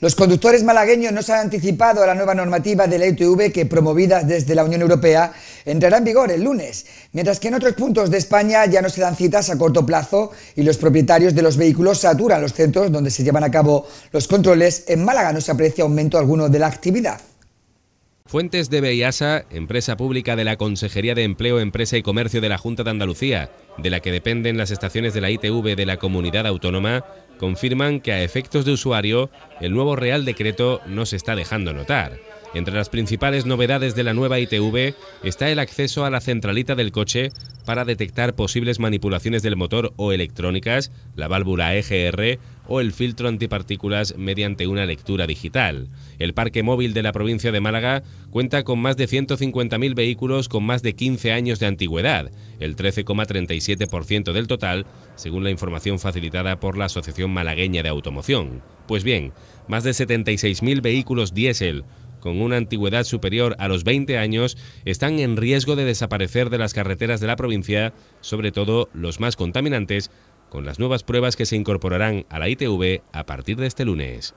Los conductores malagueños no se han anticipado a la nueva normativa de la ITV que, promovida desde la Unión Europea, entrará en vigor el lunes, mientras que en otros puntos de España ya no se dan citas a corto plazo y los propietarios de los vehículos saturan los centros donde se llevan a cabo los controles. En Málaga no se aprecia aumento alguno de la actividad. Fuentes de Beiasa, empresa pública de la Consejería de Empleo, Empresa y Comercio de la Junta de Andalucía, de la que dependen las estaciones de la ITV de la comunidad autónoma, confirman que a efectos de usuario el nuevo Real Decreto no se está dejando notar. Entre las principales novedades de la nueva ITV está el acceso a la centralita del coche para detectar posibles manipulaciones del motor o electrónicas, la válvula EGR o el filtro antipartículas mediante una lectura digital. El parque móvil de la provincia de Málaga cuenta con más de 150.000 vehículos con más de 15 años de antigüedad el 13,37% del total, según la información facilitada por la Asociación Malagueña de Automoción. Pues bien, más de 76.000 vehículos diésel con una antigüedad superior a los 20 años están en riesgo de desaparecer de las carreteras de la provincia, sobre todo los más contaminantes, con las nuevas pruebas que se incorporarán a la ITV a partir de este lunes.